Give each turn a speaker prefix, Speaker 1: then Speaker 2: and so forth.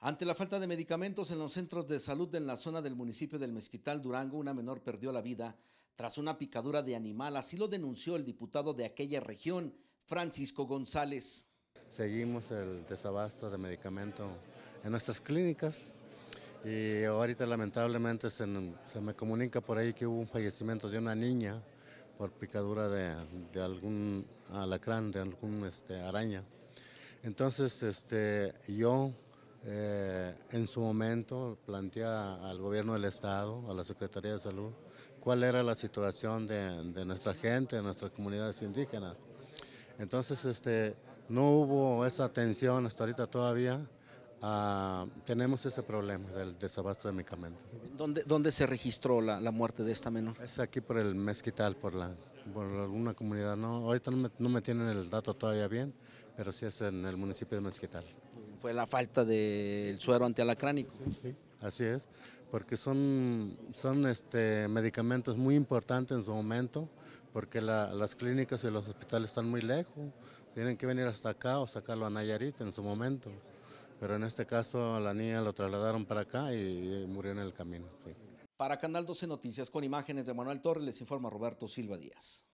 Speaker 1: Ante la falta de medicamentos en los centros de salud en la zona del municipio del Mezquital, Durango, una menor perdió la vida tras una picadura de animal. Así lo denunció el diputado de aquella región,
Speaker 2: Francisco González. Seguimos el desabasto de medicamento en nuestras clínicas y ahorita lamentablemente se, me comunica por ahí que hubo un fallecimiento de una niña por picadura de, algún alacrán, de algún este, araña. Entonces este, yo eh, en su momento plantea al gobierno del Estado, a la Secretaría de Salud, cuál era la situación de, nuestra gente, de nuestras comunidades indígenas. Entonces, este, no hubo esa atención hasta ahorita todavía. Ah, tenemos ese problema del desabasto de medicamentos. ¿Dónde, se registró la, muerte de esta menor? Es aquí por el mezquital, por, la, alguna comunidad. No, ahorita no me, no me tienen el dato todavía bien, pero sí es en el municipio de Mezquital
Speaker 3: fue la falta del suero antialacránico.
Speaker 4: Sí,
Speaker 2: así es, porque son, son este, medicamentos muy importantes en su momento, porque las clínicas y los hospitales están muy lejos, tienen que venir hasta acá o sacarlo a Nayarit en su momento. Pero en este caso a la niña lo trasladaron para acá y, murió en el camino. Para Canal 12 Noticias,
Speaker 1: con imágenes de Manuel Torres, les informa Roberto Silva Díaz.